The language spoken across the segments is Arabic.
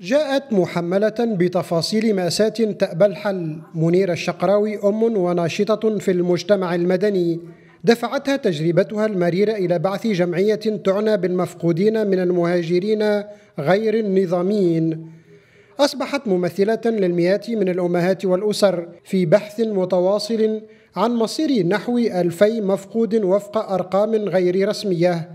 جاءت محملة بتفاصيل مأساة تأبى الحل منير الشقراوي أم وناشطة في المجتمع المدني دفعتها تجربتها المريرة إلى بعث جمعية تعنى بالمفقودين من المهاجرين غير النظاميين أصبحت ممثلة للمئات من الأمهات والأسر في بحث متواصل عن مصير نحو ألفي مفقود وفق أرقام غير رسمية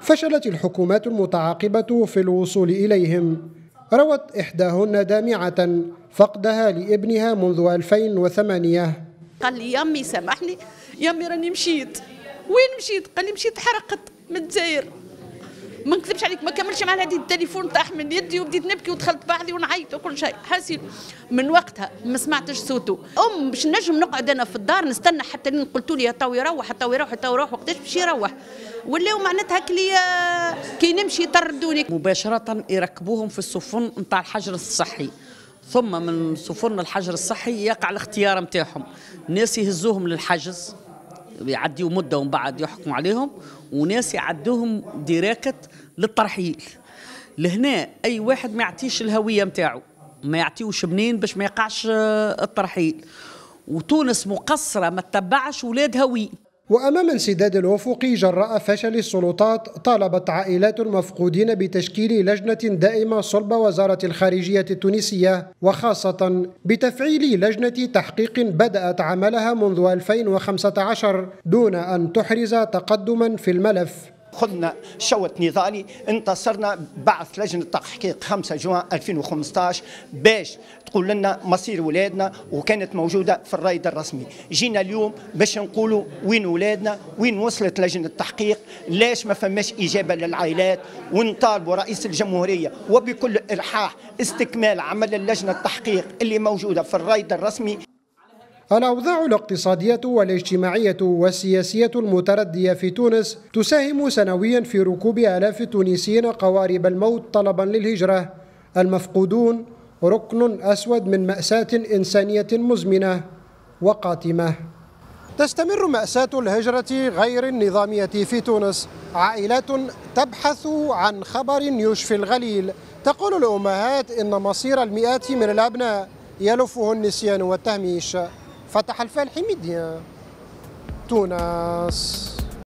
فشلت الحكومات المتعاقبة في الوصول إليهم روت إحداهن دامعة فقدها لابنها منذ 2008 قال لي يامي سامحني يامي راني مشيت وين مشيت قال لي مشيت حرقت من الجزائر ما نكذبش عليك ما كملش مع هذه التليفون طاح من يدي وبديت نبكي ودخلت بعضي ونعيط وكل شيء حاسين من وقتها ما سمعتش صوته ام باش نجم نقعد انا في الدار نستنى حتى لين قلت لي تو يروح تو يروح تو يروح وقتاش باش يروح ولاو معناتها كلي آه، كي نمشي يطردوني مباشره يركبوهم في السفن نتاع الحجر الصحي ثم من سفن الحجر الصحي يقع الاختيار نتاعهم ناس يهزوهم للحجز يعديوا مده ومن بعد يحكموا عليهم وناس يعدوهم ديراكت للترحيل لهنا اي واحد ما يعطيش الهويه نتاعو ما يعطيوش منين باش ما يقعش آه، الترحيل وتونس مقصره ما تتبعش ولادها وين وأمام انسداد الأفق جراء فشل السلطات طالبت عائلات المفقودين بتشكيل لجنة دائمة صلب وزارة الخارجية التونسية وخاصة بتفعيل لجنة تحقيق بدأت عملها منذ 2015 دون أن تحرز تقدما في الملف خذنا شوط نضالي انتصرنا بعث لجنه التحقيق 5 جوان 2015 باش تقول لنا مصير ولادنا وكانت موجوده في الرايد الرسمي جينا اليوم باش نقولوا وين ولادنا وين وصلت لجنه التحقيق ليش ما فماش اجابه للعائلات ونطالبوا رئيس الجمهوريه وبكل الحاح استكمال عمل اللجنه التحقيق اللي موجوده في الرايد الرسمي الأوضاع الاقتصادية والاجتماعية والسياسية المتردية في تونس تساهم سنويا في ركوب آلاف التونسيين قوارب الموت طلبا للهجرة المفقودون ركن أسود من مأساة إنسانية مزمنة وقاتمة تستمر مأساة الهجرة غير النظامية في تونس عائلات تبحث عن خبر يشفي الغليل تقول الأمهات إن مصير المئات من الأبناء يلفه النسيان والتهميش فتح الفالحي ميديا تونس